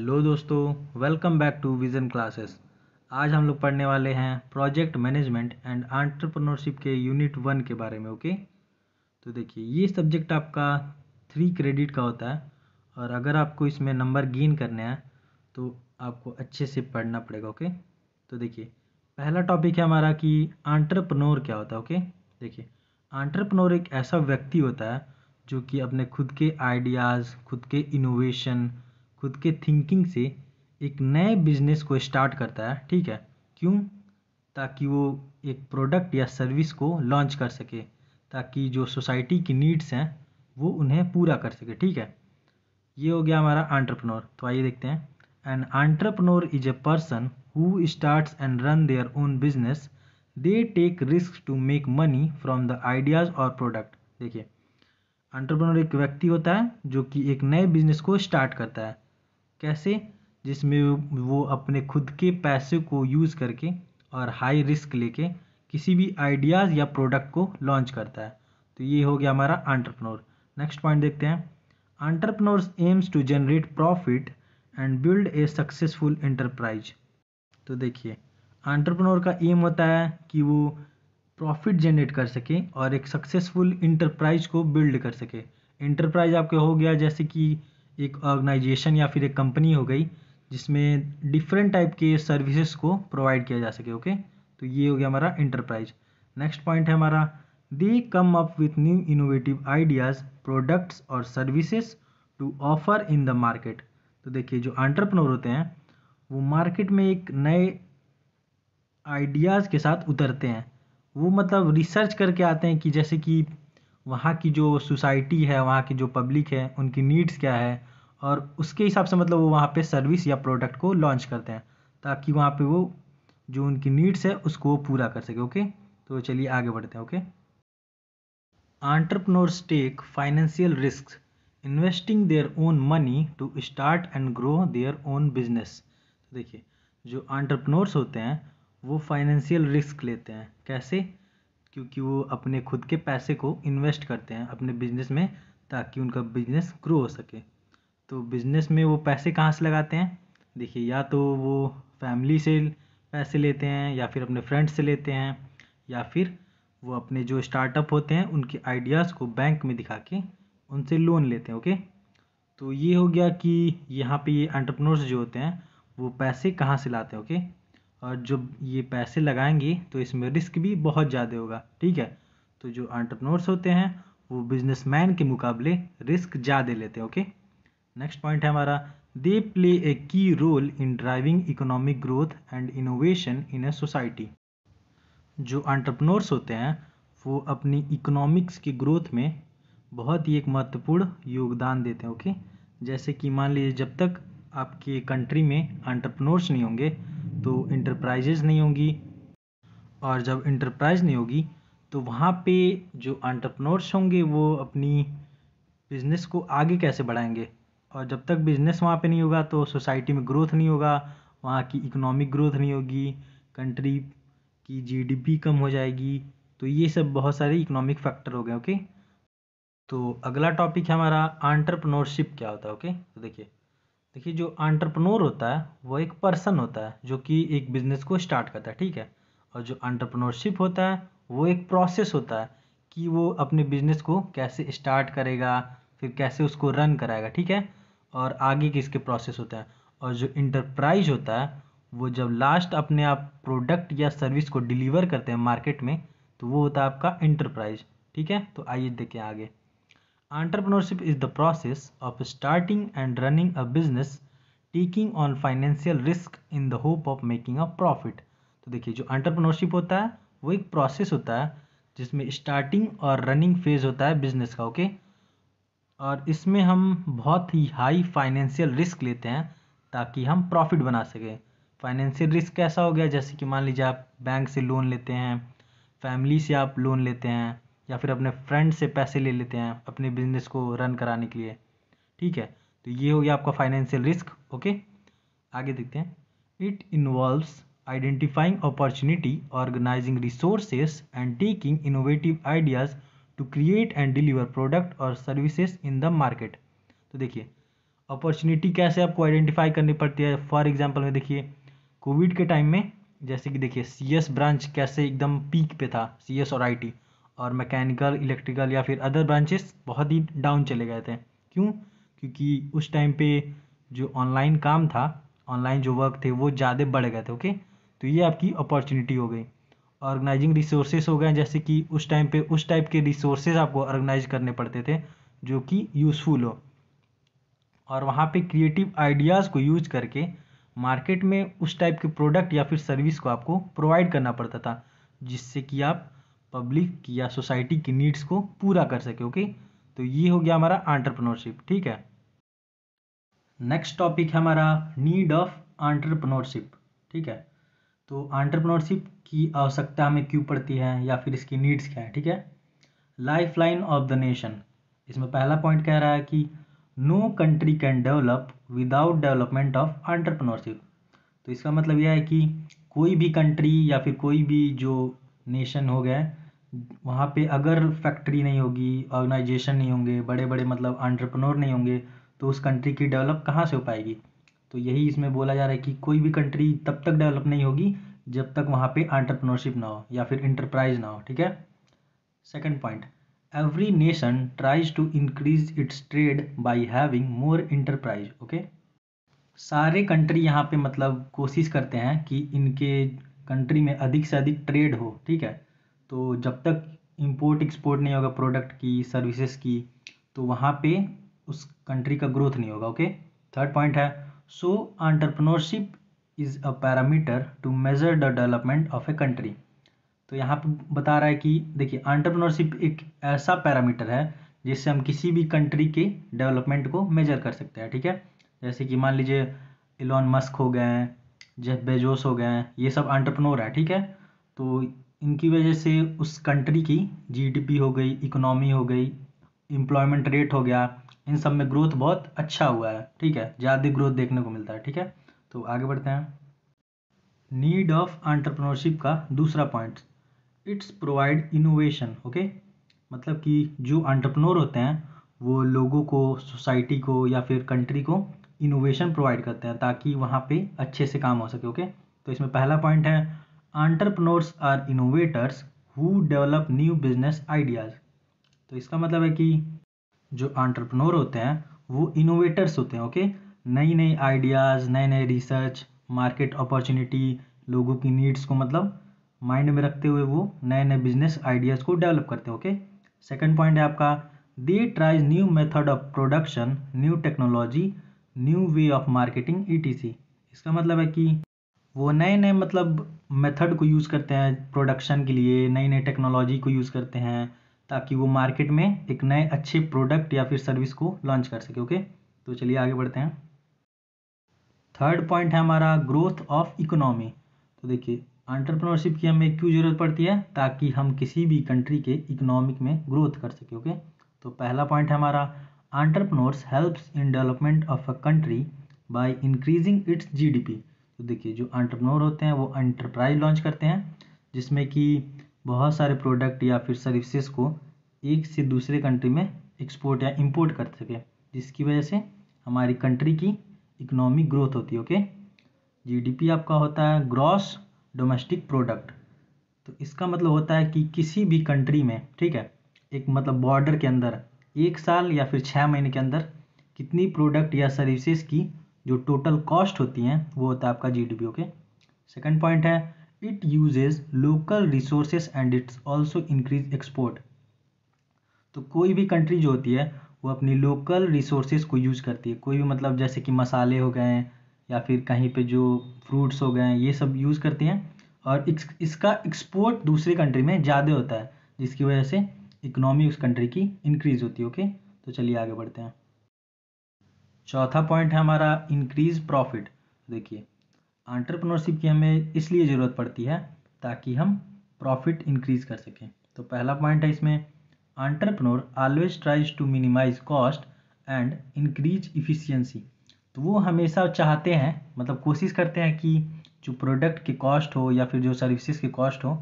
Hello दोस्तों welcome back to vision classes आज हम लोग पढ़ने वाले हैं प्रोजेक्ट मैनेजमेंट एंड आंट्रप्रनोरशिप के यूनिट वन के बारे में ओके तो देखिए ये सब्जेक्ट आपका थ्री क्रेडिट का होता है और अगर आपको इसमें नंबर गेन करने हैं तो आपको अच्छे से पढ़ना पड़ेगा ओके तो देखिए पहला टॉपिक है हमारा कि आंट्रप्रनोर क्या होता है ओके देखिए आंट्रप्रनोर एक ऐसा व्यक्ति होता है जो कि अपने खुद के आइडियाज़ खुद के इनोवेशन खुद के थिंकिंग से एक नए बिजनेस को स्टार्ट करता है ठीक है क्यों ताकि वो एक प्रोडक्ट या सर्विस को लॉन्च कर सके ताकि जो सोसाइटी की नीड्स हैं वो उन्हें पूरा कर सके ठीक है ये हो गया हमारा आंट्रप्रनोर तो आइए देखते हैं an entrepreneur is a person who starts and run their own business they take risk to make money from the ideas और प्रोडक्ट देखिए आंट्रप्रनोर एक व्यक्ति होता है जो कि एक नए बिजनेस को स्टार्ट करता है कैसे जिसमें वो अपने खुद के पैसे को यूज़ करके और हाई रिस्क लेके किसी भी आइडियाज़ या प्रोडक्ट को लॉन्च करता है तो ये हो गया हमारा आंट्रप्रनोर नेक्स्ट पॉइंट देखते हैं entrepreneur aims to generate profit and build a successful enterprise तो देखिए आंट्रप्रनोर का एम होता है कि वो प्रॉफिट जनरेट कर सके और एक सक्सेसफुल इंटरप्राइज को बिल्ड कर सके इंटरप्राइज आपके हो गया जैसे कि एक ऑर्गेनाइजेशन या फिर एक कंपनी हो गई जिसमें डिफरेंट टाइप के सर्विसेज को प्रोवाइड किया जा सके ओके तो ये हो गया हमारा इंटरप्राइज नेक्स्ट पॉइंट है हमारा they come up with new innovative ideas products और services to offer in the market तो देखिए जो आंट्रप्रनोर होते हैं वो मार्केट में एक नए आइडियाज़ के साथ उतरते हैं वो मतलब रिसर्च करके आते हैं कि जैसे कि वहाँ की जो सोसाइटी है वहाँ की जो पब्लिक है उनकी नीड्स क्या है और उसके हिसाब से मतलब वो वहाँ पे सर्विस या प्रोडक्ट को लॉन्च करते हैं ताकि वहाँ पे वो जो उनकी नीड्स है उसको पूरा कर सके ओके तो चलिए आगे बढ़ते हैं okay entrepreneur take financial risk investing their own money to start and grow their own business तो देखिए जो आंट्रप्रनोर्स होते हैं वो फाइनेंशियल रिस्क लेते हैं कैसे क्योंकि वो अपने खुद के पैसे को इन्वेस्ट करते हैं अपने बिजनेस में ताकि उनका बिजनेस ग्रो हो सके तो बिजनेस में वो पैसे कहाँ से लगाते हैं देखिए या तो वो फैमिली से पैसे लेते हैं या फिर अपने फ्रेंड्स से लेते हैं या फिर वो अपने जो स्टार्टअप होते हैं उनके आइडियाज़ को बैंक में दिखा के उनसे लोन लेते हैं ओके तो ये हो गया कि यहाँ पे ये एंटरप्रेन्योर्स जो होते हैं वो पैसे कहाँ से लाते हैं ओके और जब ये पैसे लगाएंगे तो इसमें रिस्क भी बहुत ज़्यादा होगा ठीक है तो जो आंट्रप्रनोर्स होते हैं वो बिजनेसमैन के मुकाबले रिस्क ज़्यादा लेते हैं ओके नेक्स्ट पॉइंट है हमारा दे play a key role in driving economic growth and innovation in a society जो आंट्रप्रनोर्स होते हैं वो अपनी इकोनॉमिक्स की ग्रोथ में बहुत ही एक महत्वपूर्ण योगदान देते हैं ओके जैसे कि मान लीजिए जब तक आपके कंट्री में एंटरप्रनोर्स नहीं होंगे तो इंटरप्राइजेज नहीं होंगी और जब इंटरप्राइज नहीं होगी तो वहाँ पे जो एंटरप्रनोर्स होंगे वो अपनी बिज़नेस को आगे कैसे बढ़ाएंगे और जब तक बिज़नेस वहाँ पे नहीं होगा तो सोसाइटी में ग्रोथ नहीं होगा वहाँ की इकोनॉमिक ग्रोथ नहीं होगी कंट्री की जीडीपी कम हो जाएगी तो ये सब बहुत सारे इकोनॉमिक फैक्टर हो गए ओके तो अगला टॉपिक है हमारा आंट्रप्रनोरशिप क्या होता है ओके तो देखिए देखिए जो आंट्रप्रनोर होता है वो एक पर्सन होता है जो कि एक बिजनेस को स्टार्ट करता है ठीक है और जो आंट्रप्रनोरशिप होता है वो एक प्रोसेस होता है कि वो अपने बिजनेस को कैसे स्टार्ट करेगा फिर कैसे उसको रन कराएगा ठीक है और आगे के इसके प्रोसेस होते हैं और जो इंटरप्राइज होता है वो जब लास्ट अपने आप प्रोडक्ट या सर्विस को डिलीवर करते हैं मार्केट में तो वो होता है आपका इंटरप्राइज ठीक है तो आइए देखें आगे Entrepreneurship is the process of starting and running a business taking on financial risk in the hope of making a profit तो देखिए जो अंटरप्रनोरशिप होता है वो एक प्रोसेस होता है जिसमें स्टार्टिंग और रनिंग फेज होता है बिजनेस का ओके okay? और इसमें हम बहुत ही हाई फाइनेंशियल रिस्क लेते हैं ताकि हम प्रॉफिट बना सकें फाइनेंशियल रिस्क कैसा हो गया जैसे कि मान लीजिए आप बैंक से लोन लेते हैं फैमिली से आप लोन लेते हैं या फिर अपने फ्रेंड से पैसे ले लेते हैं अपने बिजनेस को रन कराने के लिए ठीक है तो ये हो गया आपका फाइनेंशियल रिस्क ओके आगे देखते हैं it involves identifying opportunity organising resources and taking innovative ideas to create and deliver product और सर्विसेज इन द मार्केट तो देखिए अपॉर्चुनिटी कैसे आपको आइडेंटिफाई करनी पड़ती है फॉर एग्जाम्पल में देखिए कोविड के टाइम में जैसे कि देखिए सी ब्रांच कैसे एकदम पीक पे था सी और आई और मैकेनिकल इलेक्ट्रिकल या फिर अदर ब्रांचेस बहुत ही डाउन चले गए थे क्यों क्योंकि उस टाइम पे जो ऑनलाइन काम था ऑनलाइन जो वर्क थे वो ज़्यादा बढ़ गए थे ओके तो ये आपकी अपॉर्चुनिटी हो गई ऑर्गेनाइजिंग रिसोर्सेज हो गए जैसे कि उस टाइम पे उस टाइप के रिसोर्सेज आपको ऑर्गेनाइज करने पड़ते थे जो कि यूज़फुल हो और वहाँ पे क्रिएटिव आइडियाज़ को यूज करके मार्केट में उस टाइप के प्रोडक्ट या फिर सर्विस को आपको प्रोवाइड करना पड़ता था जिससे कि आप पब्लिक या सोसाइटी की नीड्स को पूरा कर सके ओके तो ये हो गया हमारा आंट्रप्रनोरशिप ठीक है नेक्स्ट टॉपिक है हमारा नीड ऑफ आंट्रप्रनोरशिप ठीक है तो आंट्रप्रनोरशिप की आवश्यकता हमें क्यों पड़ती है या फिर इसकी नीड्स क्या है ठीक है lifeline of the nation इसमें पहला पॉइंट कह रहा है कि no country can develop without development of entrepreneurship तो इसका मतलब यह है कि कोई भी कंट्री या फिर कोई भी जो नेशन हो गया वहाँ पे अगर फैक्ट्री नहीं होगी ऑर्गेनाइजेशन नहीं होंगे बड़े बड़े मतलब एंटरप्रेन्योर नहीं होंगे तो उस कंट्री की डेवलप कहाँ से हो पाएगी तो यही इसमें बोला जा रहा है कि कोई भी कंट्री तब तक डेवलप नहीं होगी जब तक वहाँ पे आंट्रप्रनोरशिप ना हो या फिर इंटरप्राइज ना हो ठीक है second point every nation tries to increase its trade by having more enterprise okay सारे कंट्री यहाँ पे मतलब कोशिश करते हैं कि इनके कंट्री में अधिक से अधिक ट्रेड हो ठीक है तो जब तक इम्पोर्ट एक्सपोर्ट नहीं होगा प्रोडक्ट की सर्विसेज की तो वहाँ पे उस कंट्री का ग्रोथ नहीं होगा ओके थर्ड पॉइंट है so entrepreneurship is a parameter to measure the development of a country तो यहाँ पे बता रहा है कि देखिए आंट्रप्रनोरशिप एक ऐसा पैरामीटर है जिससे हम किसी भी कंट्री के डेवलपमेंट को मेजर कर सकते हैं ठीक है जैसे कि मान लीजिए इलॉन मस्क हो गए हैं जेफ बेजोस हो गए हैं ये सब आंट्रप्रनोर है ठीक है तो इनकी वजह से उस कंट्री की जीडीपी हो गई इकोनॉमी हो गई एम्प्लॉयमेंट रेट हो गया इन सब में ग्रोथ बहुत अच्छा हुआ है ठीक है ज़्यादा ग्रोथ देखने को मिलता है ठीक है तो आगे बढ़ते हैं नीड ऑफ आंट्रप्रनोरशिप का दूसरा point its provide innovation okay मतलब कि जो आंट्रप्रनोर होते हैं वो लोगों को सोसाइटी को या फिर कंट्री को इनोवेशन प्रोवाइड करते हैं ताकि वहाँ पे अच्छे से काम हो सके ओके okay? तो इसमें पहला पॉइंट है entrepreneurs are innovators who develop new business ideas तो इसका मतलब है कि जो आंट्रप्रनोर होते हैं वो इनोवेटर्स होते हैं ओके नई नई आइडियाज़ नए नए रिसर्च मार्केट अपॉर्चुनिटी लोगों की नीड्स को मतलब माइंड में रखते हुए वो नए नए बिजनेस आइडियाज़ को डेवलप करते हैं ओके सेकेंड पॉइंट है आपका they tries new method of production new technology new way of marketing ई इसका मतलब है कि वो नए नए मतलब मेथड को यूज़ करते हैं प्रोडक्शन के लिए नई नई टेक्नोलॉजी को यूज़ करते हैं ताकि वो मार्केट में एक नए अच्छे प्रोडक्ट या फिर सर्विस को लॉन्च कर सके ओके तो चलिए आगे बढ़ते हैं थर्ड पॉइंट है हमारा ग्रोथ ऑफ इकोनॉमी तो देखिए एंटरप्रेन्योरशिप की हमें क्यों ज़रूरत पड़ती है ताकि हम किसी भी कंट्री के इकोनॉमिक में ग्रोथ कर सके ओके तो पहला पॉइंट है हमारा entrepreneurs helps in development of a country by increasing its GDP तो देखिए जो अंटरप्रोनोर होते हैं वो एंटरप्राइज लॉन्च करते हैं जिसमें कि बहुत सारे प्रोडक्ट या फिर सर्विसेज को एक से दूसरे कंट्री में एक्सपोर्ट या इंपोर्ट कर सके जिसकी वजह से हमारी कंट्री की इकोनॉमिक ग्रोथ होती है ओके जीडीपी आपका होता है ग्रॉस डोमेस्टिक प्रोडक्ट तो इसका मतलब होता है कि किसी भी कंट्री में ठीक है एक मतलब बॉर्डर के अंदर एक साल या फिर छः महीने के अंदर कितनी प्रोडक्ट या सर्विसेज की जो टोटल कॉस्ट होती हैं वो होता है आपका G D okay second point है it uses local resources and its also increase export तो कोई भी कंट्री जो होती है वो अपनी लोकल रिसोर्सेज को यूज़ करती है कोई भी मतलब जैसे कि मसाले हो गए या फिर कहीं पे जो फ्रूट्स हो गए ये सब यूज़ करती हैं और इस, इसका एक्सपोर्ट दूसरी कंट्री में ज़्यादा होता है जिसकी वजह से इकनॉमी उस कंट्री की इंक्रीज़ होती है ओके तो चलिए आगे बढ़ते हैं चौथा पॉइंट है हमारा इंक्रीज प्रॉफिट देखिए आंट्रप्रनोरशिप की हमें इसलिए ज़रूरत पड़ती है ताकि हम प्रॉफिट इंक्रीज कर सकें तो पहला पॉइंट है इसमें entrepreneur always tries to minimise cost and increase efficiency तो वो हमेशा चाहते हैं मतलब कोशिश करते हैं कि जो प्रोडक्ट के कॉस्ट हो या फिर जो सर्विसेज के कॉस्ट हो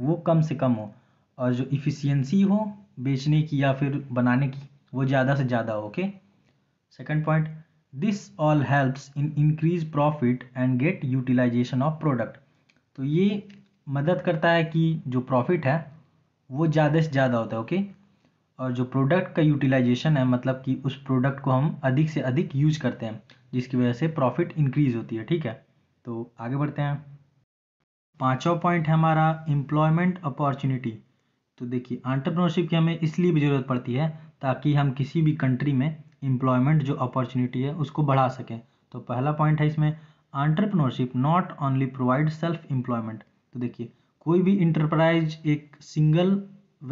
वो कम से कम हो और जो इफ़िशियंसी हो बेचने की या फिर बनाने की वो ज़्यादा से ज़्यादा हो okay okay? Second point, this all helps in increase profit and get utilization of product. तो ये मदद करता है कि जो प्रॉफिट है वो ज़्यादा से ज़्यादा होता है ओके और जो प्रोडक्ट का यूटिलाइजेशन है मतलब कि उस प्रोडक्ट को हम अधिक से अधिक यूज करते हैं जिसकी वजह से प्रॉफिट इंक्रीज होती है ठीक है तो आगे बढ़ते हैं पाँचवा पॉइंट है हमारा एम्प्लॉयमेंट अपॉर्चुनिटी तो देखिए आंट्रप्रनोरशिप की हमें इसलिए भी ज़रूरत पड़ती है ताकि हम किसी भी कंट्री में एम्प्लॉयमेंट जो अपॉर्चुनिटी है उसको बढ़ा सकें तो पहला पॉइंट है इसमें entrepreneurship not only provide self employment तो देखिए कोई भी इंटरप्राइज एक सिंगल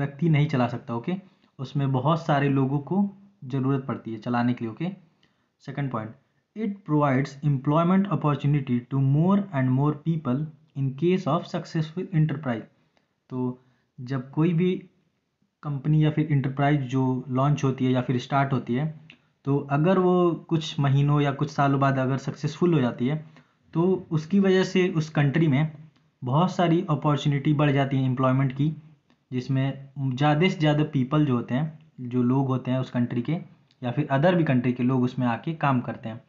व्यक्ति नहीं चला सकता ओके okay? उसमें बहुत सारे लोगों को ज़रूरत पड़ती है चलाने के लिए okay second point it provides employment opportunity to more and more people in case of successful enterprise तो जब कोई भी कंपनी या फिर इंटरप्राइज जो लॉन्च होती है या फिर स्टार्ट होती है तो अगर वो कुछ महीनों या कुछ सालों बाद अगर सक्सेसफुल हो जाती है तो उसकी वजह से उस कंट्री में बहुत सारी अपॉर्चुनिटी बढ़ जाती है एम्प्लॉयमेंट की जिसमें ज़्यादा से ज़्यादा पीपल जो होते हैं जो लोग होते हैं उस कंट्री के या फिर अदर भी कंट्री के लोग उसमें आके काम करते हैं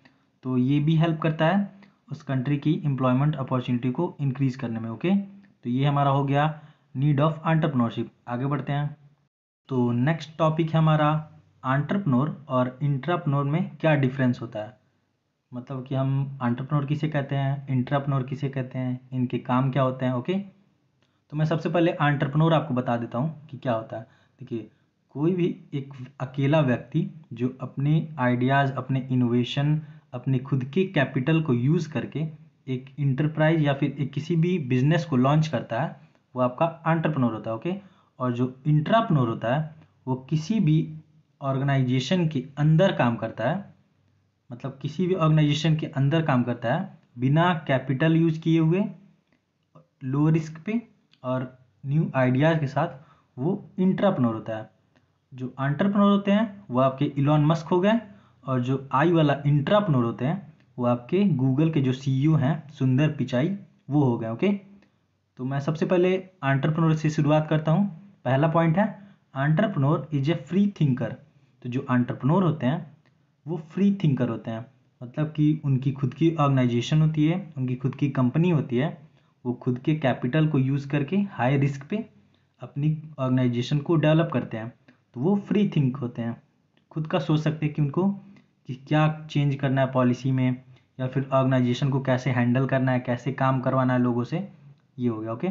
तो ये भी हेल्प करता है उस कंट्री की एम्प्लॉयमेंट अपॉर्चुनिटी को इनक्रीज़ करने में ओके तो ये हमारा हो गया नीड ऑफ एंटरप्रेन्योरशिप आगे बढ़ते हैं तो नेक्स्ट टॉपिक है हमारा आंट्रप्रनोर और इंट्राप्रनोर में क्या डिफरेंस होता है मतलब कि हम आंट्रप्रनोर किसे कहते हैं इंट्रापनोर किसे कहते हैं इनके काम क्या होते हैं ओके तो मैं सबसे पहले आंट्रप्रनोर आपको बता देता हूँ कि क्या होता है देखिए कोई भी एक अकेला व्यक्ति जो अपने आइडियाज़ अपने इनोवेशन अपने खुद के कैपिटल को यूज़ करके एक इंटरप्राइज या फिर एक किसी भी बिजनेस को लॉन्च करता है वो आपका आंट्रप्रनोर होता है ओके और जो इंट्राप्रनोर होता है वो किसी भी ऑर्गेनाइजेशन के अंदर काम करता है मतलब किसी भी ऑर्गेनाइजेशन के अंदर काम करता है बिना कैपिटल यूज किए हुए लो रिस्क पे और न्यू आइडियाज़ के साथ वो इंटरप्रनोर होता है जो आंट्रप्रनोर होते हैं वो आपके इलॉन मस्क हो गए और जो आई वाला इंटरप्रनोर होते हैं वो आपके गूगल के जो सी e हैं सुंदर पिचाई वो हो गए ओके तो मैं सबसे पहले आंट्रपनोर से शुरुआत करता हूँ पहला पॉइंट है entrepreneur is a free thinker तो जो आंट्रप्रनोर होते हैं वो फ्री थिंकर होते हैं मतलब कि उनकी खुद की ऑर्गेनाइजेशन होती है उनकी खुद की कंपनी होती है वो खुद के कैपिटल को यूज़ करके हाई रिस्क पे अपनी ऑर्गेनाइजेशन को डेवलप करते हैं तो वो फ्री थिंक होते हैं खुद का सोच सकते हैं कि उनको कि क्या चेंज करना है पॉलिसी में या फिर ऑर्गेनाइजेशन को कैसे हैंडल करना है कैसे काम करवाना है लोगों से ये हो गया ओके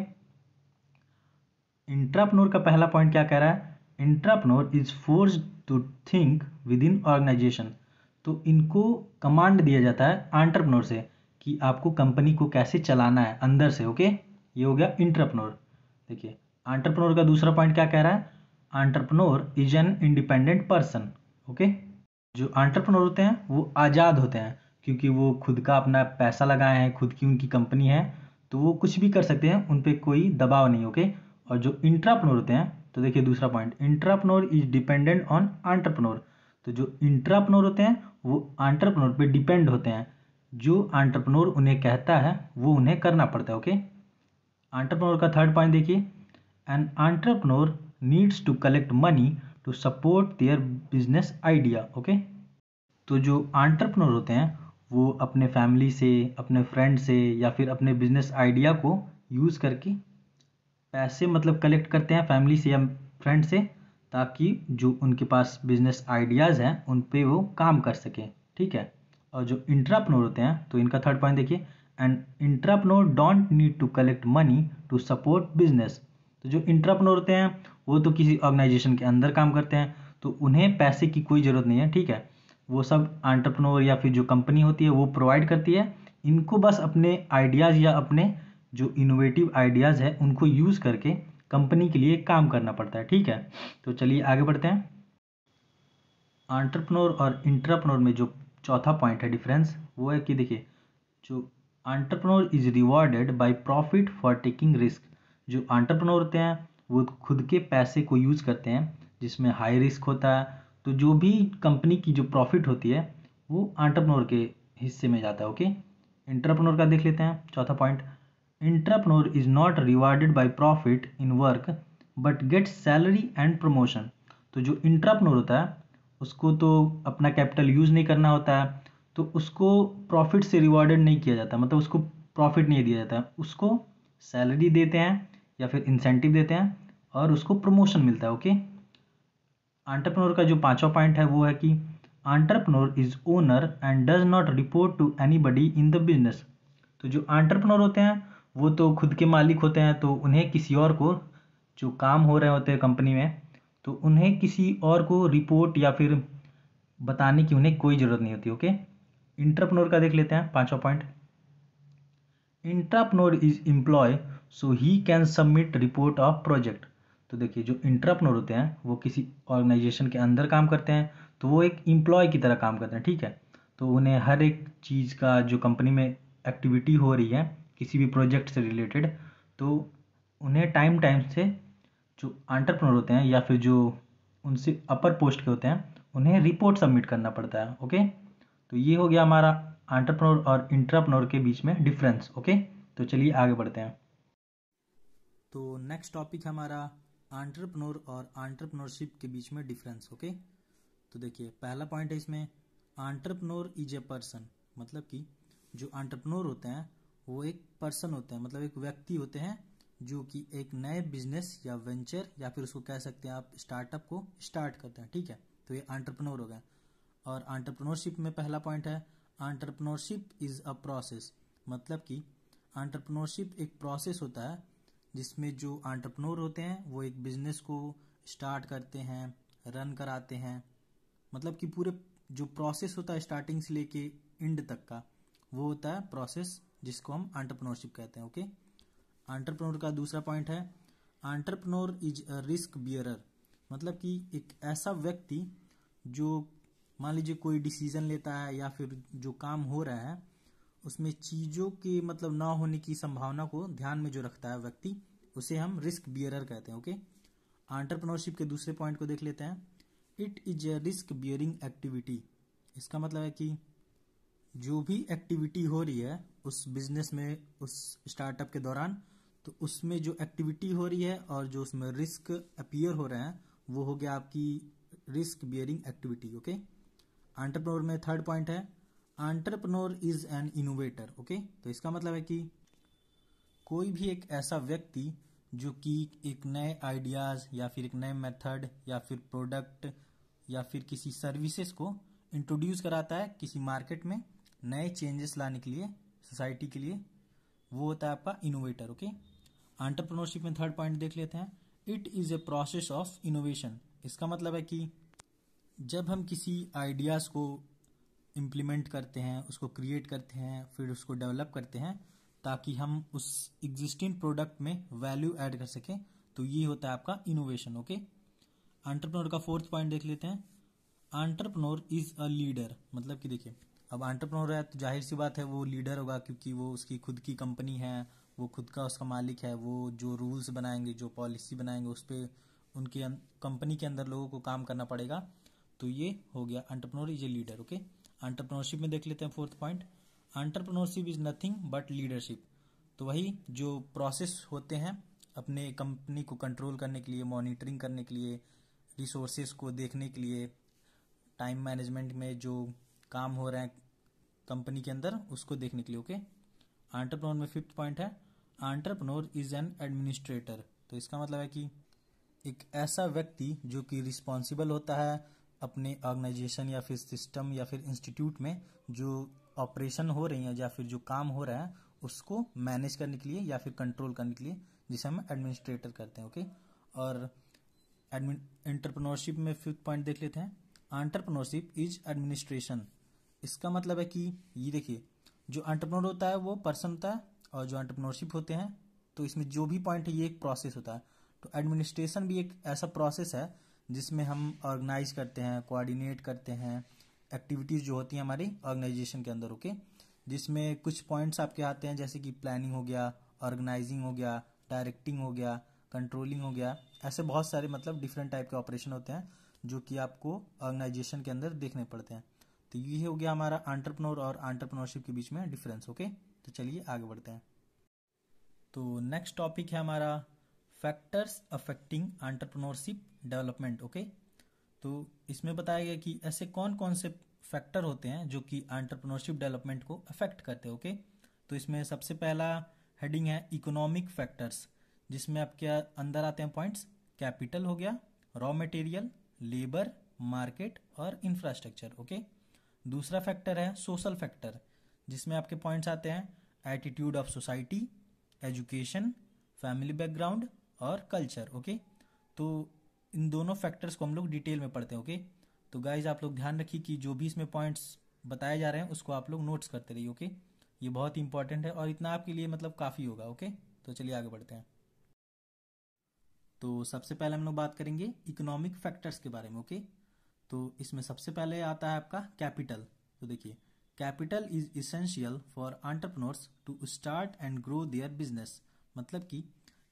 इंट्रापनोर का पहला पॉइंट क्या कह रहा है intrapreneur is force to think within organisation तो इनको कमांड दिया जाता है एंटरप्रनोर से कि आपको कंपनी को कैसे चलाना है अंदर से ओके ये हो गया इंटरप्रनोर देखिए एंटरप्रनोर का दूसरा पॉइंट क्या कह रहा है entrepreneur is an independent person okay जो एंटरप्रनोर होते हैं वो आज़ाद होते हैं क्योंकि वो खुद का अपना पैसा लगाए हैं खुद की उनकी कंपनी है तो वो कुछ भी कर सकते हैं उन पर कोई दबाव नहीं ओके और जो इंट्राप्रनोर होते हैं तो देखिए दूसरा point intrapreneur is dependent on entrepreneur तो जो इंट्रापनोर होते हैं वो आंट्रपनोर पे डिपेंड होते हैं जो आंट्रपनोर उन्हें कहता है वो उन्हें करना पड़ता है ओके आंट्रपनोर का थर्ड पॉइंट देखिए an entrepreneur needs to collect money to support their business idea okay तो जो आंट्रप्रनोर होते हैं वो अपने फैमिली से अपने फ्रेंड से या फिर अपने बिजनेस आइडिया को यूज़ करके पैसे मतलब कलेक्ट करते हैं फैमिली से या फ्रेंड से ताकि जो उनके पास बिजनेस आइडियाज़ हैं उन पर वो काम कर सकें ठीक है और जो इंट्रापनोर होते हैं तो इनका थर्ड पॉइंट देखिए and intrapreneur don't need to collect money to support business तो जो इंट्रापनोर होते हैं वो तो किसी ऑर्गेनाइजेशन के अंदर काम करते हैं तो उन्हें पैसे की कोई ज़रूरत नहीं है ठीक है वो सब आंट्रप्रनोर या फिर जो कंपनी होती है वो प्रोवाइड करती है इनको बस अपने आइडियाज़ या अपने जो इनोवेटिव आइडियाज़ है उनको यूज़ करके कंपनी के लिए काम करना पड़ता है ठीक है तो चलिए आगे बढ़ते हैं आंट्रप्रनोर और इंटरप्रनोर में जो चौथा पॉइंट है डिफरेंस वो है कि देखिए जो entrepreneur is rewarded by profit for taking risk जो आंट्रप्रनोर होते हैं वो खुद के पैसे को यूज़ करते हैं जिसमें हाई रिस्क होता है तो जो भी कंपनी की जो प्रॉफिट होती है वो आंट्रप्रनोर के हिस्से में जाता है ओके इंटरप्रनोर का देख लेते हैं चौथा point entrepreneur is not rewarded by profit in work but get salary and promotion तो जो इंट्रापनोर होता है उसको तो अपना कैपिटल यूज़ नहीं करना होता है तो उसको प्रॉफिट से रिवॉर्डेड नहीं किया जाता मतलब उसको प्रॉफिट नहीं दिया जाता है उसको सैलरी देते हैं या फिर इंसेंटिव देते हैं और उसको प्रमोशन मिलता है ओके आंट्रप्रनोर का जो पाँचवा पॉइंट है वो है कि entrepreneur is owner and does not report to anybody in the business तो जो आंट्रप्रनोर होते हैं वो तो खुद के मालिक होते हैं तो उन्हें किसी और को जो काम हो रहे होते हैं कंपनी में तो उन्हें किसी और को रिपोर्ट या फिर बताने की उन्हें कोई ज़रूरत नहीं होती ओके इंटरप्रनोर का देख लेते हैं पाँचवा point intrapreneur is employ so he can submit report of project तो देखिए जो इंट्रापनोर होते हैं वो किसी ऑर्गेनाइजेशन के अंदर काम करते हैं तो वो एक इम्प्लॉय की तरह काम करते हैं ठीक है तो उन्हें हर एक चीज़ का जो कंपनी में एक्टिविटी हो रही है किसी भी प्रोजेक्ट से रिलेटेड तो उन्हें टाइम टाइम से जो आंट्रप्रनोर होते हैं या फिर जो उनसे अपर पोस्ट के होते हैं उन्हें रिपोर्ट सबमिट करना पड़ता है ओके तो ये हो गया हमारा आंट्रप्रनोर और इंटरप्रनोर के बीच में डिफरेंस ओके तो चलिए आगे बढ़ते हैं तो नेक्स्ट टॉपिक हमारा आंट्रप्रनोर और आंट्रप्रनोरशिप के बीच में डिफरेंस ओके तो देखिए पहला पॉइंट है इसमें आंट्रप्रनोर इज ए पर्सन मतलब कि जो आंट्रप्रनोर होते हैं वो एक पर्सन होते हैं मतलब एक व्यक्ति होते हैं जो कि एक नए बिजनेस या वेंचर या फिर उसको कह सकते हैं आप स्टार्टअप को स्टार्ट करते हैं ठीक है तो ये आंट्रप्रनोर हो गए और आंट्रप्रनोरशिप में पहला पॉइंट है आंट्रप्रनोरशिप इज अ प्रोसेस मतलब कि आंट्रप्रनोरशिप एक प्रोसेस होता है जिसमें जो आंट्रप्रनोर होते हैं वो एक बिजनेस को स्टार्ट करते हैं रन कराते हैं मतलब कि पूरे जो प्रोसेस होता है स्टार्टिंग से लेके एंड तक का वो होता है प्रोसेस जिसको हम आंट्रप्रनोरशिप कहते हैं ओके आंट्रप्रनोर का दूसरा पॉइंट है entrepreneur is a risk bearer मतलब कि एक ऐसा व्यक्ति जो मान लीजिए कोई डिसीजन लेता है या फिर जो काम हो रहा है उसमें चीज़ों के मतलब ना होने की संभावना को ध्यान में जो रखता है व्यक्ति उसे हम रिस्क बियरर कहते हैं ओके आंट्रप्रनोरशिप के दूसरे पॉइंट को देख लेते हैं it is a risk bearing activity इसका मतलब है कि जो भी एक्टिविटी हो रही है उस बिजनेस में उस स्टार्टअप के दौरान तो उसमें जो एक्टिविटी हो रही है और जो उसमें रिस्क अपियर हो रहे हैं वो हो गया आपकी risk bearing activity okay entrepreneur में थर्ड पॉइंट है entrepreneur is an innovator okay तो इसका मतलब है कि कोई भी एक ऐसा व्यक्ति जो कि एक नए आइडियाज या फिर एक नए मेथड या फिर प्रोडक्ट या फिर किसी सर्विसेज को इंट्रोड्यूस कराता है किसी मार्केट में नए चेंजेस लाने के लिए सोसाइटी के लिए वो होता है आपका इनोवेटर ओके एंटरप्रोनरशिप में थर्ड पॉइंट देख लेते हैं it is a process of innovation इसका मतलब है कि जब हम किसी आइडियाज़ को इम्प्लीमेंट करते हैं उसको क्रिएट करते हैं फिर उसको डेवलप करते हैं ताकि हम उस एग्जिस्टिंग प्रोडक्ट में वैल्यू ऐड कर सकें तो ये होता है आपका इनोवेशन ओके एंटरप्रोनर का फोर्थ पॉइंट देख लेते हैं एंटरप्रोनर इज अ लीडर मतलब कि देखिए अब आंट्रप्रनोर है तो जाहिर सी बात है वो लीडर होगा क्योंकि वो उसकी खुद की कंपनी है वो खुद का उसका मालिक है वो जो रूल्स बनाएंगे जो पॉलिसी बनाएंगे उस पर उनके कंपनी अं-, के अंदर लोगों को काम करना पड़ेगा तो ये हो गया entrepreneur is a leader okay entrepreneurship में देख लेते हैं fourth point entrepreneurship is nothing but leadership तो वही जो प्रोसेस होते हैं अपने कंपनी को कंट्रोल करने के लिए मॉनिटरिंग करने के लिए रिसोर्सेज को देखने के लिए टाइम मैनेजमेंट में जो काम हो रहे हैं कंपनी के अंदर उसको देखने के लिए ओके आंटरप्रोनोर में फिफ्थ पॉइंट है आंट्रप्रनोर इज एन एडमिनिस्ट्रेटर तो इसका मतलब है कि एक ऐसा व्यक्ति जो कि रिस्पॉन्सिबल होता है अपने ऑर्गेनाइजेशन या फिर सिस्टम या फिर इंस्टीट्यूट में जो ऑपरेशन हो रही है या फिर जो काम हो रहा है उसको मैनेज करने के लिए या फिर कंट्रोल करने के लिए जिसे हम एडमिनिस्ट्रेटर करते हैं ओके और एडमिन एंटरप्रनोरशिप में फिफ्थ पॉइंट देख लेते हैं एंटरप्रनोरशिप इज एडमिनिस्ट्रेशन इसका मतलब है कि ये देखिए जो एंटरप्रेन्योर होता है वो पर्सन होता है और जो एंटरप्रेन्योरशिप होते हैं तो इसमें जो भी पॉइंट है ये एक प्रोसेस होता है तो एडमिनिस्ट्रेशन भी एक ऐसा प्रोसेस है जिसमें हम ऑर्गेनाइज करते हैं कोऑर्डिनेट करते हैं एक्टिविटीज़ जो होती हैं हमारी ऑर्गेनाइजेशन के अंदर ओके जिसमें कुछ पॉइंट्स आपके आते हैं जैसे कि प्लानिंग हो गया ऑर्गेनाइजिंग हो गया डायरेक्टिंग हो गया कंट्रोलिंग हो गया ऐसे बहुत सारे मतलब डिफरेंट टाइप के ऑपरेशन होते हैं जो कि आपको ऑर्गेनाइजेशन के अंदर देखने पड़ते हैं तो ये हो गया हमारा आंट्रप्रनोर और आंट्रप्रनोरशिप के बीच में डिफरेंस ओके तो चलिए आगे बढ़ते हैं तो नेक्स्ट टॉपिक है हमारा factors affecting entrepreneurship development okay तो इसमें बताया गया कि ऐसे कौन कौन से फैक्टर होते हैं जो कि आंट्रप्रनोरशिप डेवलपमेंट को अफेक्ट करते हैं ओके तो इसमें सबसे पहला हेडिंग है इकोनॉमिक फैक्टर्स जिसमें आपके अंदर आते हैं पॉइंट्स कैपिटल हो गया रॉ मटेरियल लेबर मार्केट और इंफ्रास्ट्रक्चर ओके okay? दूसरा फैक्टर है सोशल फैक्टर जिसमें आपके पॉइंट्स आते हैं attitude of society education family background और कल्चर ओके तो इन दोनों फैक्टर्स को हम लोग डिटेल में पढ़ते हैं ओके तो गाइज आप लोग ध्यान रखिए कि जो भी इसमें पॉइंट्स बताए जा रहे हैं उसको आप लोग नोट्स करते रहिए ओके ये बहुत इंपॉर्टेंट है और इतना आपके लिए मतलब काफ़ी होगा ओके तो चलिए आगे बढ़ते हैं तो सबसे पहले हम लोग बात करेंगे इकोनॉमिक फैक्टर्स के बारे में ओके तो इसमें सबसे पहले आता है आपका कैपिटल तो देखिए capital is essential for entrepreneurs to start and grow their business मतलब कि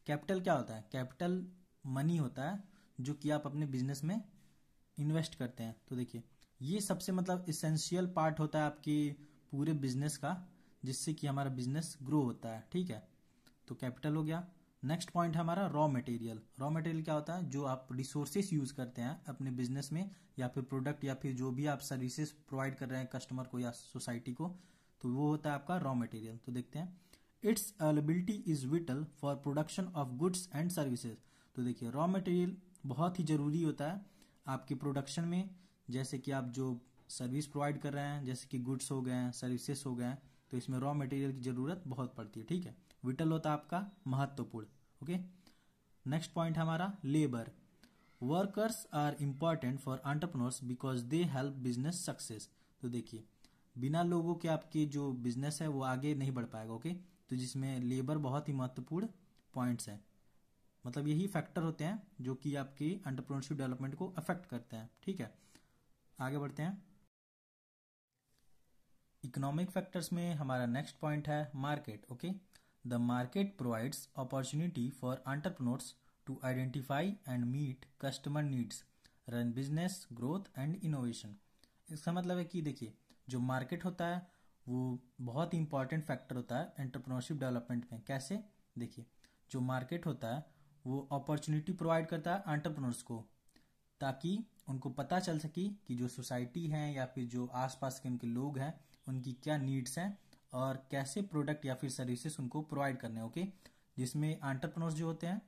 कैपिटल क्या होता है कैपिटल मनी होता है जो कि आप अपने बिजनेस में इन्वेस्ट करते हैं तो देखिए ये सबसे मतलब इसेंशियल पार्ट होता है आपके पूरे बिजनेस का जिससे कि हमारा बिजनेस ग्रो होता है ठीक है तो कैपिटल हो गया नेक्स्ट पॉइंट है हमारा रॉ मटेरियल रॉ मटेरियल क्या होता है जो आप रिसोर्सेस यूज करते हैं अपने बिजनेस में या फिर प्रोडक्ट या फिर जो भी आप सर्विसेज प्रोवाइड कर रहे हैं कस्टमर को या सोसाइटी को तो वो होता है आपका रॉ मटेरियल तो देखते हैं its availability is vital for production of goods and services तो देखिए रॉ मटेरियल बहुत ही जरूरी होता है आपके प्रोडक्शन में जैसे कि आप जो सर्विस प्रोवाइड कर रहे हैं जैसे कि गुड्स हो गए हैं सर्विसेस हो गए हैं तो इसमें रॉ मटेरियल की ज़रूरत बहुत पड़ती है ठीक है विटल होता आपका महत्वपूर्ण ओके नेक्स्ट पॉइंट हमारा labour workers are important for entrepreneurs because they help business success तो देखिए बिना लोगों के आपके जो बिजनेस है वो आगे नहीं बढ़ पाएगा ओके तो जिसमें लेबर बहुत ही महत्वपूर्ण पॉइंट्स हैं मतलब यही फैक्टर होते हैं जो कि आपकी अंटरप्रोनरशिप डेवलपमेंट को अफेक्ट करते हैं ठीक है आगे बढ़ते हैं इकोनॉमिक फैक्टर्स में हमारा नेक्स्ट पॉइंट है market okay okay? The market provides opportunity for entrepreneurs to identify and meet customer needs, run business growth and innovation इसका मतलब है कि देखिए जो मार्केट होता है वो बहुत ही इंपॉर्टेंट फैक्टर होता है एंटरप्रोनरशिप डेवलपमेंट में कैसे देखिए जो मार्केट होता है वो अपॉर्चुनिटी प्रोवाइड करता है एंटरप्रेन्योर्स को ताकि उनको पता चल सके कि जो सोसाइटी है या फिर जो आसपास के उनके लोग हैं उनकी क्या नीड्स हैं और कैसे प्रोडक्ट या फिर सर्विसेस उनको प्रोवाइड करने ओके जिसमें आंट्रप्रनोर्स जो होते हैं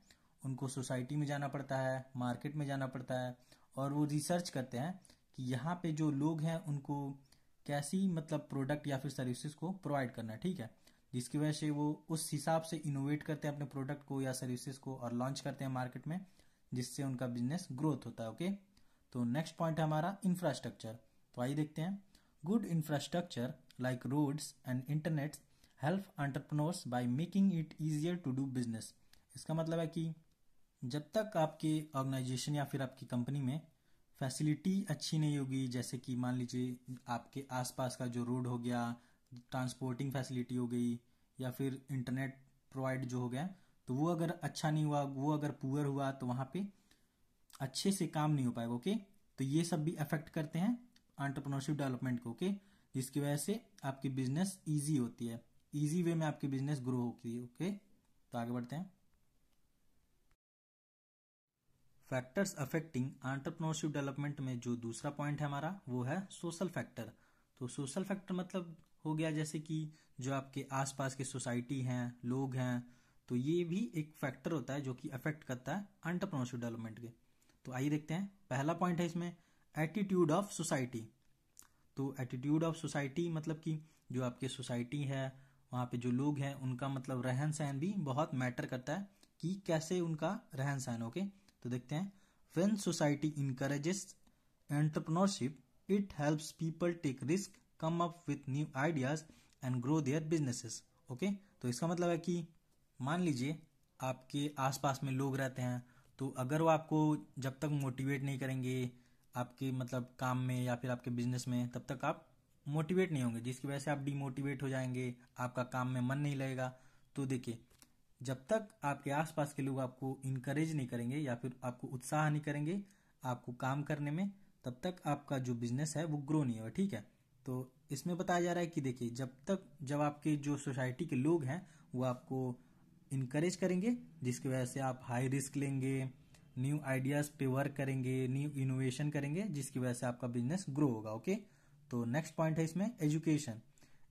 उनको सोसाइटी में जाना पड़ता है मार्केट में जाना पड़ता है और वो रिसर्च करते हैं कि यहाँ पे जो लोग हैं उनको कैसी मतलब प्रोडक्ट या फिर सर्विसेज को प्रोवाइड करना है ठीक है जिसकी वजह से वो उस हिसाब से इनोवेट करते हैं अपने प्रोडक्ट को या सर्विसेज को और लॉन्च करते हैं मार्केट में जिससे उनका बिजनेस ग्रोथ होता है ओके तो नेक्स्ट पॉइंट है हमारा इंफ्रास्ट्रक्चर तो आइए देखते हैं good infrastructure like roads and internet help entrepreneurs by making it easier to do business. इसका मतलब है कि जब तक आपके ऑर्गेनाइजेशन या फिर आपकी कंपनी में फैसिलिटी अच्छी नहीं होगी जैसे कि मान लीजिए आपके आसपास का जो रोड हो गया ट्रांसपोर्टिंग फैसिलिटी हो गई या फिर इंटरनेट प्रोवाइड जो हो गया तो वो अगर अच्छा नहीं हुआ वो अगर पुअर हुआ तो वहाँ पे अच्छे से काम नहीं हो पाएगा ओके तो ये सब भी अफेक्ट करते हैं एंटरप्रेन्योरशिप डेवलपमेंट को ओके जिसकी वजह से आपकी बिजनेस ईजी होती है ईजी वे में आपकी बिजनेस ग्रो होती है ओके तो आगे बढ़ते हैं फैक्टर्स अफेक्टिंग आंट्रप्रनोरशिप डेवलपमेंट में जो दूसरा पॉइंट है हमारा वो है सोशल फैक्टर तो सोशल फैक्टर मतलब हो गया जैसे कि जो आपके आसपास के सोसाइटी हैं लोग हैं तो ये भी एक फैक्टर होता है जो कि अफेक्ट करता है अंटरप्रनोरशिप डेवलपमेंट के तो आइए देखते हैं पहला पॉइंट है इसमें एटीट्यूड ऑफ सोसाइटी तो एटीट्यूड ऑफ सोसाइटी मतलब कि जो आपके सोसाइटी है वहाँ पे जो लोग हैं उनका मतलब रहन सहन भी बहुत मैटर करता है कि कैसे उनका रहन सहन ओके तो देखते हैं when society encourages entrepreneurship it helps people take risk come up with new ideas and grow their businesses okay तो इसका मतलब है कि मान लीजिए आपके आसपास में लोग रहते हैं तो अगर वो आपको जब तक मोटिवेट नहीं करेंगे आपके मतलब काम में या फिर आपके बिजनेस में तब तक आप मोटिवेट नहीं होंगे जिसकी वजह से आप डीमोटिवेट हो जाएंगे आपका काम में मन नहीं लगेगा तो देखिए जब तक आपके आसपास के लोग आपको इनकरेज नहीं करेंगे या फिर आपको उत्साह नहीं करेंगे आपको काम करने में तब तक आपका जो बिजनेस है वो ग्रो नहीं होगा ठीक है तो इसमें बताया जा रहा है कि देखिए जब तक जब आपके जो सोसाइटी के लोग हैं वो आपको इनकरेज करेंगे जिसकी वजह से आप हाई रिस्क लेंगे न्यू आइडियाज पे वर्क करेंगे न्यू इनोवेशन करेंगे जिसकी वजह से आपका बिजनेस ग्रो होगा ओके तो नेक्स्ट पॉइंट है इसमें education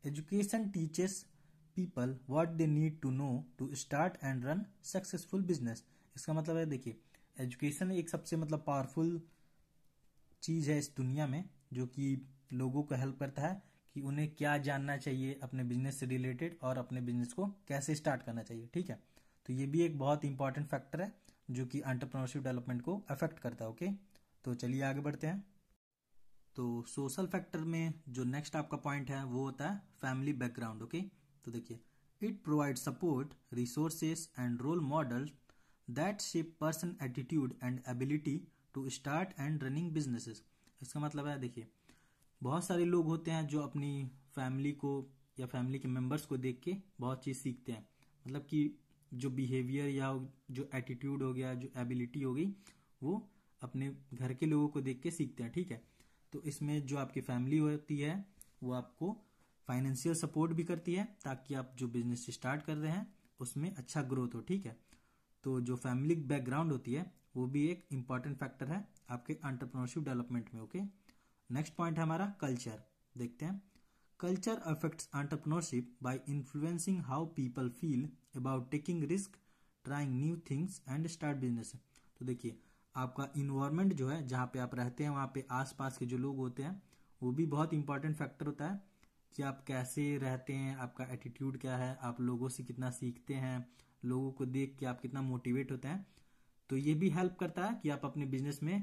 education teaches people what they need to know to start and run successful business इसका मतलब है देखिए एजुकेशन एक सबसे मतलब पावरफुल चीज है इस दुनिया में जो कि लोगों को हेल्प करता है कि उन्हें क्या जानना चाहिए अपने बिजनेस से रिलेटेड और अपने बिजनेस को कैसे स्टार्ट करना चाहिए ठीक है तो ये भी एक बहुत इंपॉर्टेंट फैक्टर है जो कि एंटरप्रेन्योरशिप डेवलपमेंट को अफेक्ट करता है ओके तो चलिए आगे बढ़ते हैं तो सोशल फैक्टर में जो नेक्स्ट आपका पॉइंट है वो होता है फैमिली बैकग्राउंड ओके तो देखिए it provide support resources and role model that shape person attitude and ability to start and running businesses इसका मतलब है देखिए बहुत सारे लोग होते हैं जो अपनी फैमिली को या फैमिली के मेम्बर्स को देख के बहुत चीज़ सीखते हैं मतलब कि जो बिहेवियर या जो एटीट्यूड हो गया जो एबिलिटी हो गई वो अपने घर के लोगों को देख के सीखते हैं ठीक है तो इसमें जो आपकी फैमिली होती है वो आपको फाइनेंशियल सपोर्ट भी करती है ताकि आप जो बिजनेस स्टार्ट कर रहे हैं उसमें अच्छा ग्रोथ हो ठीक है तो जो फैमिली बैकग्राउंड होती है वो भी एक इम्पॉर्टेंट फैक्टर है आपके एंटरप्रेन्योरशिप डेवलपमेंट में ओके नेक्स्ट पॉइंट है हमारा कल्चर देखते हैं Culture affects entrepreneurship by influencing how people feel about taking risk trying new things and start business तो देखिए आपका इन्वायरमेंट जो है जहाँ पे आप रहते हैं वहाँ पे आसपास के जो लोग होते हैं वो भी बहुत इंपॉर्टेंट फैक्टर होता है कि आप कैसे रहते हैं आपका एटीट्यूड क्या है आप लोगों से कितना सीखते हैं लोगों को देख के आप कितना मोटिवेट होते हैं तो ये भी हेल्प करता है कि आप अपने बिजनेस में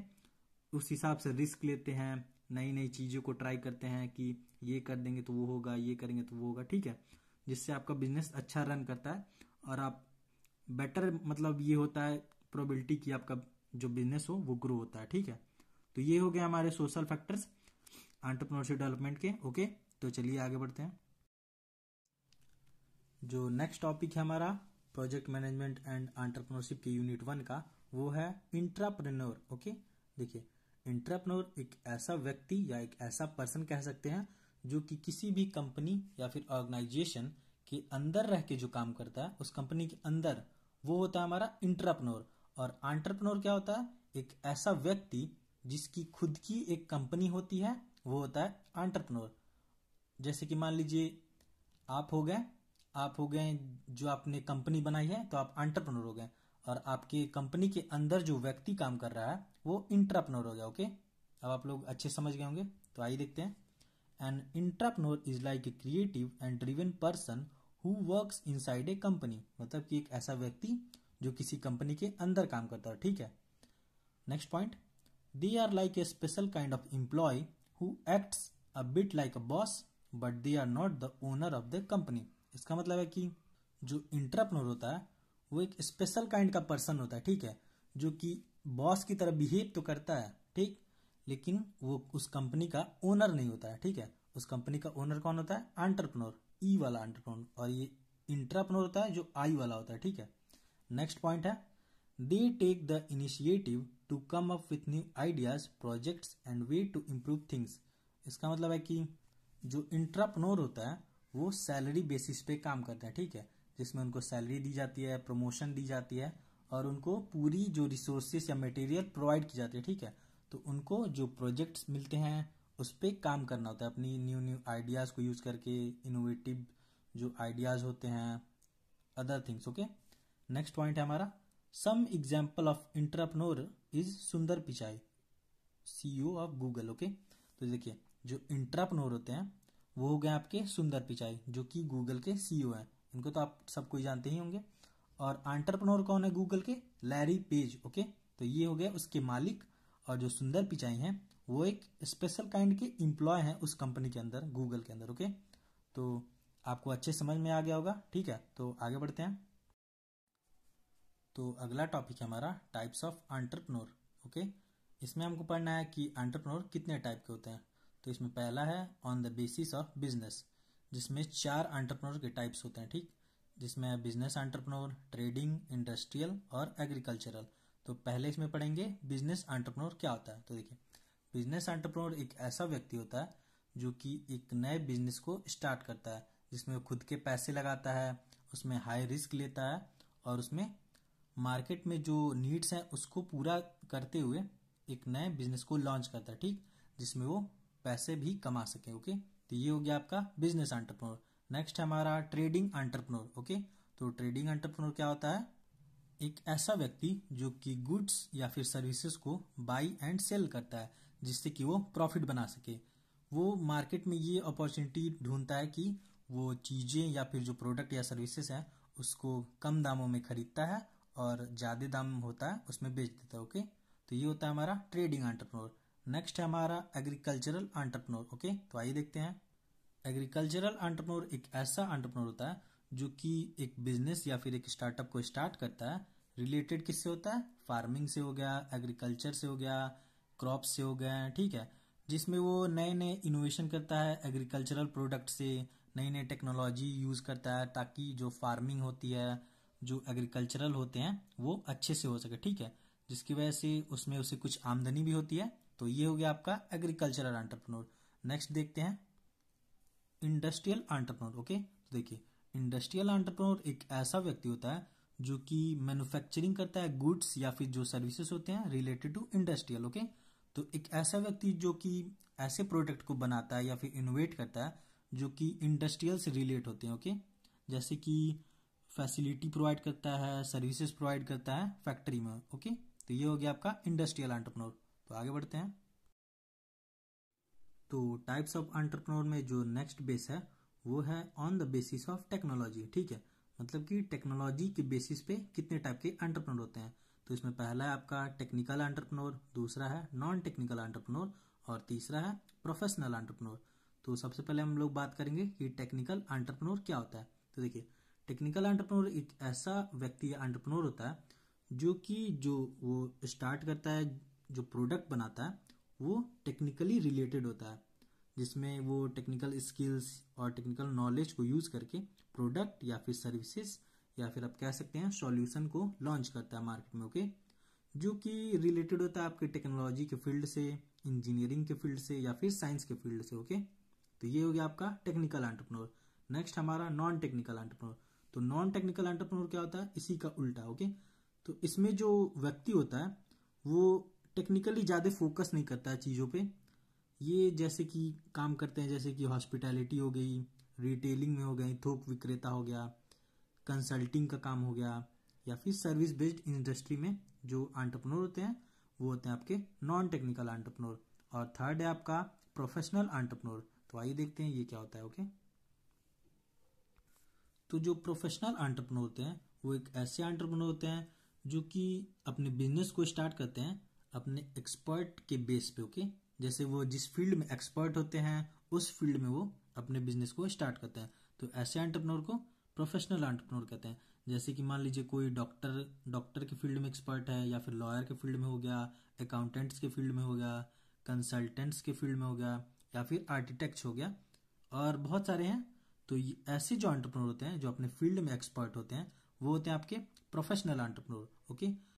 उस हिसाब से रिस्क लेते हैं नई नई चीज़ों को ट्राई करते हैं कि ये कर देंगे तो वो होगा ये करेंगे तो वो होगा ठीक है जिससे आपका बिजनेस अच्छा रन करता है और आप बेटर मतलब ये होता है प्रोबेबिलिटी कि आपका जो बिजनेस हो वो ग्रो होता है ठीक है तो ये हो गया हमारे सोशल फैक्टर्स एंटरप्रेन्योरशिप डेवलपमेंट के ओके तो चलिए आगे बढ़ते हैं जो नेक्स्ट टॉपिक है हमारा प्रोजेक्ट मैनेजमेंट एंड एंटरप्रेन्योरशिप के यूनिट वन का वो है इंट्राप्रेन्योर ओके देखिए इंटरप्रनोर एक ऐसा व्यक्ति या एक ऐसा पर्सन कह सकते हैं जो कि किसी भी कंपनी या फिर ऑर्गेनाइजेशन के अंदर रह के जो काम करता है उस कंपनी के अंदर वो होता है हमारा इंटरप्रनोर और आंट्रप्रनोर क्या होता है एक ऐसा व्यक्ति जिसकी खुद की एक कंपनी होती है वो होता है एंटरप्रनोर जैसे कि मान लीजिए आप हो गए आप हो गए जो आपने कंपनी बनाई है तो आप एंटरप्रनोर हो गए और आपकी कंपनी के अंदर जो व्यक्ति काम कर रहा है वो इंट्रापनोर हो गया ओके अब आप लोग अच्छे समझ गए होंगे तो आइए देखते हैं an intrapreneur is like a creative and driven person who works inside a company मतलब कि एक ऐसा व्यक्ति जो किसी कंपनी के अंदर काम करता है ठीक है next point they are like a special kind of employ who acts a bit like a boss but they are not the owner of the company इसका मतलब है कि जो इंटरप्रनोर होता है वो एक स्पेशल काइंड का पर्सन होता है ठीक है जो कि बॉस की तरह बिहेव तो करता है ठीक लेकिन वो उस कंपनी का ओनर नहीं होता है ठीक है उस कंपनी का ओनर कौन होता है एंटरप्रनोर ई e वाला आंट्रप्रनोर और ये इंटरप्रनोर होता है जो आई वाला होता है ठीक है नेक्स्ट पॉइंट है they take the initiative to come up with new ideas projects and way to improve things इसका मतलब है कि जो इंटरप्रनोर होता है वो सैलरी बेसिस पे काम करता है ठीक है जिसमें उनको सैलरी दी जाती है प्रमोशन दी जाती है और उनको पूरी जो रिसोर्सेस या मटेरियल प्रोवाइड की जाती है ठीक है तो उनको जो प्रोजेक्ट्स मिलते हैं उस पर काम करना होता है अपनी न्यू न्यू आइडियाज़ को यूज़ करके इनोवेटिव जो आइडियाज़ होते हैं other things okay next point है हमारा some example of intrapreneur is Sundar Pichai CEO of Google okay तो देखिए जो इंटरप्रनोर होते हैं वो हो गए आपके सुंदर पिचाई जो कि गूगल के सीईओ e हैं इनको तो आप सब कोई जानते ही होंगे और आंटरप्रनोर कौन है गूगल के लैरी पेज ओके तो ये हो गया उसके मालिक और जो सुंदर पिचाई हैं वो एक स्पेशल काइंड के इम्प्लॉय हैं उस कंपनी के अंदर गूगल के अंदर ओके तो आपको अच्छे समझ में आ गया होगा ठीक है तो आगे बढ़ते हैं तो अगला टॉपिक है हमारा टाइप्स ऑफ एंटरप्रनोर ओके इसमें हमको पढ़ना है कि एंटरप्रनोर कितने टाइप के होते हैं तो इसमें पहला है on the basis of business जिसमें चार एंटरप्रेन्योर के टाइप्स होते हैं ठीक जिसमें बिजनेस एंटरप्रेन्योर ट्रेडिंग इंडस्ट्रियल और एग्रीकल्चरल तो पहले इसमें पढ़ेंगे बिजनेस एंटरप्रेन्योर क्या होता है तो देखिए बिजनेस एंटरप्रेन्योर एक ऐसा व्यक्ति होता है जो कि एक नए बिजनेस को स्टार्ट करता है जिसमें खुद के पैसे लगाता है उसमें हाई रिस्क लेता है और उसमें मार्केट में जो नीड्स हैं उसको पूरा करते हुए एक नए बिजनेस को लॉन्च करता है ठीक जिसमें वो पैसे भी कमा सके ओके तो ये हो गया आपका बिजनेस एंटरप्रेन्योर नेक्स्ट है हमारा ट्रेडिंग एंटरप्रेन्योर ओके तो ट्रेडिंग एंटरप्रेन्योर क्या होता है एक ऐसा व्यक्ति जो कि गुड्स या फिर सर्विसेज को बाई एंड सेल करता है जिससे कि वो प्रॉफिट बना सके वो मार्केट में ये अपॉर्चुनिटी ढूंढता है कि वो चीज़ें या फिर जो प्रोडक्ट या सर्विसेज हैं उसको कम दामों में खरीदता है और ज़्यादा दाम होता है उसमें बेच देता है ओके तो ये होता है हमारा ट्रेडिंग एंटरप्रेन्योर नेक्स्ट है हमारा एग्रीकल्चरल एंटरप्रेन्योर ओके तो आइए देखते हैं एग्रीकल्चरल एंटरप्रेन्योर एक ऐसा एंटरप्रेन्योर होता है जो कि एक बिजनेस या फिर एक स्टार्टअप को स्टार्ट करता है रिलेटेड किससे होता है फार्मिंग से हो गया एग्रीकल्चर से हो गया क्रॉप से हो गया ठीक है जिसमें वो नए नए इनोवेशन करता है एग्रीकल्चरल प्रोडक्ट से नई नई टेक्नोलॉजी यूज करता है ताकि जो फार्मिंग होती है जो एग्रीकल्चरल होते हैं वो अच्छे से हो सके ठीक है जिसकी वजह से उसमें उसे कुछ आमदनी भी होती है तो ये हो गया आपका एग्रीकल्चरल एंटरप्रेन्योर नेक्स्ट देखते हैं इंडस्ट्रियल एंटरप्रेन्योर ओके तो देखिए इंडस्ट्रियल एंटरप्रेन्योर एक ऐसा व्यक्ति होता है जो कि मैन्युफैक्चरिंग करता है गुड्स या फिर जो सर्विसेज होते हैं रिलेटेड टू इंडस्ट्रियल ओके तो एक ऐसा व्यक्ति जो कि ऐसे प्रोडक्ट को बनाता है या फिर इनोवेट करता है जो कि इंडस्ट्रियल से रिलेट होते हैं ओके जैसे कि फैसिलिटी प्रोवाइड करता है सर्विसेज प्रोवाइड करता है फैक्ट्री में ओके तो ये हो गया आपका इंडस्ट्रियल एंटरप्रेन्योर तो आगे बढ़ते हैं तो टाइप्स ऑफ एंटरप्रेन्योर में जो नेक्स्ट बेस है वो है on the basis of technology ठीक है मतलब कि टेक्नोलॉजी के बेसिस पे कितने टाइप के एंटरप्रेन्योर होते हैं तो इसमें पहला है आपका टेक्निकल एंटरप्रेन्योर दूसरा है नॉन टेक्निकल एंटरप्रेन्योर और तीसरा है प्रोफेशनल एंटरप्रेन्योर तो सबसे पहले हम लोग बात करेंगे कि टेक्निकल एंटरप्रेन्योर क्या होता है तो देखिए टेक्निकल एंटरप्रेन्योर एक ऐसा व्यक्ति या एंटरप्रेन्योर होता है जो कि जो वो स्टार्ट करता है जो प्रोडक्ट बनाता है वो टेक्निकली रिलेटेड होता है जिसमें वो टेक्निकल स्किल्स और टेक्निकल नॉलेज को यूज करके प्रोडक्ट या फिर सर्विसेज या फिर आप कह सकते हैं सॉल्यूशन को लॉन्च करता है मार्केट में ओके जो कि रिलेटेड होता है आपके टेक्नोलॉजी के फील्ड से इंजीनियरिंग के फील्ड से या फिर साइंस के फील्ड से ओके तो ये हो गया आपका टेक्निकल एंटरप्रनोर नेक्स्ट हमारा नॉन टेक्निकल एंटरप्रनोर तो नॉन टेक्निकल एंटरप्रनोर क्या होता है इसी का उल्टा ओके तो इसमें जो व्यक्ति होता है वो टेक्निकली ज़्यादा फोकस नहीं करता है चीज़ों पे ये जैसे कि काम करते हैं जैसे कि हॉस्पिटैलिटी हो गई रिटेलिंग में हो गई थोक विक्रेता हो गया कंसल्टिंग का काम हो गया या फिर सर्विस बेस्ड इंडस्ट्री में जो आंटरप्रनोर होते हैं वो होते हैं आपके नॉन टेक्निकल आंटरप्रनोर और थर्ड है आपका प्रोफेशनल आंटरप्रनोर तो आइए देखते हैं ये क्या होता है ओके तो जो प्रोफेशनल आंटरप्रनोर होते हैं वो एक ऐसे आंटरप्रनोर होते हैं जो कि अपने बिजनेस को स्टार्ट करते हैं अपने एक्सपर्ट के बेस पे ओके जैसे वो जिस फील्ड में एक्सपर्ट होते हैं उस फील्ड में वो अपने बिजनेस को स्टार्ट करते हैं तो ऐसे एंटरप्रनोर को प्रोफेशनल एंटरप्रनोर कहते हैं जैसे कि मान लीजिए कोई डॉक्टर डॉक्टर के फील्ड में एक्सपर्ट है या फिर लॉयर के फील्ड में हो गया अकाउंटेंट्स के फील्ड में हो गया कंसल्टेंट्स के फील्ड में हो गया या फिर आर्किटेक्ट हो गया और बहुत सारे हैं तो ऐसे जो एंटरप्रनोर होते हैं जो अपने फील्ड में एक्सपर्ट होते हैं वो होते हैं आपके प्रोफेशनल एंटरप्रनोर ओके